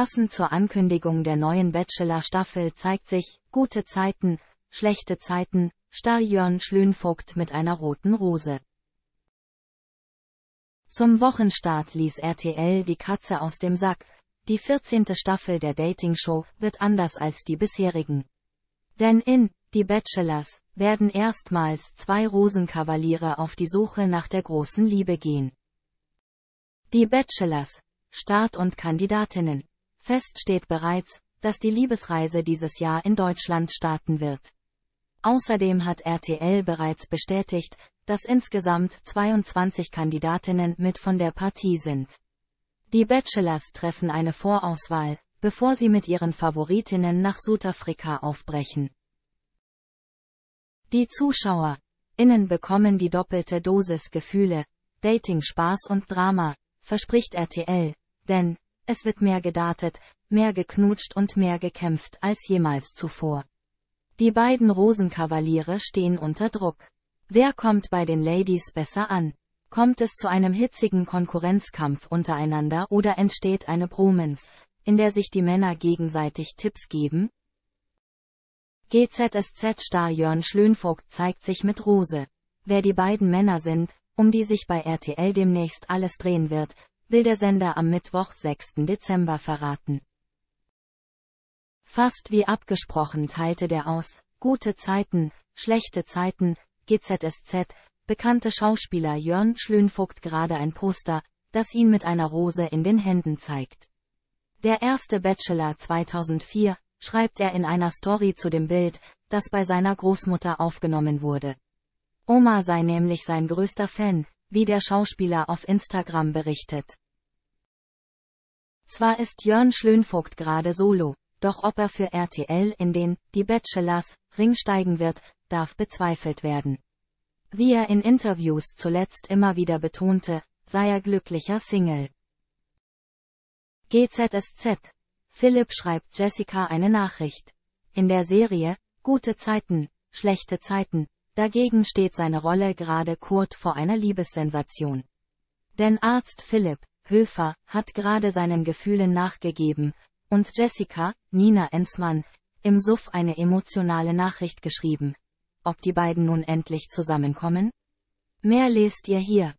Passend zur Ankündigung der neuen Bachelor-Staffel zeigt sich, gute Zeiten, schlechte Zeiten, stahl Jörn Schlönvogt mit einer roten Rose. Zum Wochenstart ließ RTL die Katze aus dem Sack, die 14. Staffel der Dating-Show wird anders als die bisherigen. Denn in Die Bachelors werden erstmals zwei Rosenkavaliere auf die Suche nach der großen Liebe gehen. Die Bachelors, Start und Kandidatinnen. Fest steht bereits, dass die Liebesreise dieses Jahr in Deutschland starten wird. Außerdem hat RTL bereits bestätigt, dass insgesamt 22 Kandidatinnen mit von der Partie sind. Die Bachelors treffen eine Vorauswahl, bevor sie mit ihren Favoritinnen nach Südafrika aufbrechen. Die Zuschauer innen bekommen die doppelte Dosis Gefühle, Dating Spaß und Drama, verspricht RTL, denn es wird mehr gedartet, mehr geknutscht und mehr gekämpft als jemals zuvor. Die beiden Rosenkavaliere stehen unter Druck. Wer kommt bei den Ladies besser an? Kommt es zu einem hitzigen Konkurrenzkampf untereinander oder entsteht eine Bromance, in der sich die Männer gegenseitig Tipps geben? GZSZ-Star Jörn Schlönvogt zeigt sich mit Rose. Wer die beiden Männer sind, um die sich bei RTL demnächst alles drehen wird, will der Sender am Mittwoch 6. Dezember verraten. Fast wie abgesprochen teilte der aus Gute Zeiten, schlechte Zeiten, GZSZ, bekannte Schauspieler Jörn Schlönvogt gerade ein Poster, das ihn mit einer Rose in den Händen zeigt. Der erste Bachelor 2004, schreibt er in einer Story zu dem Bild, das bei seiner Großmutter aufgenommen wurde. Oma sei nämlich sein größter Fan, wie der Schauspieler auf Instagram berichtet. Zwar ist Jörn Schlönvogt gerade solo, doch ob er für RTL in den Die Bachelors Ring steigen wird, darf bezweifelt werden. Wie er in Interviews zuletzt immer wieder betonte, sei er glücklicher Single. GZSZ. Philipp schreibt Jessica eine Nachricht. In der Serie, gute Zeiten, schlechte Zeiten, Dagegen steht seine Rolle gerade kurz vor einer Liebessensation. Denn Arzt Philipp Höfer hat gerade seinen Gefühlen nachgegeben und Jessica, Nina Enzmann, im Suff eine emotionale Nachricht geschrieben. Ob die beiden nun endlich zusammenkommen? Mehr lest ihr hier.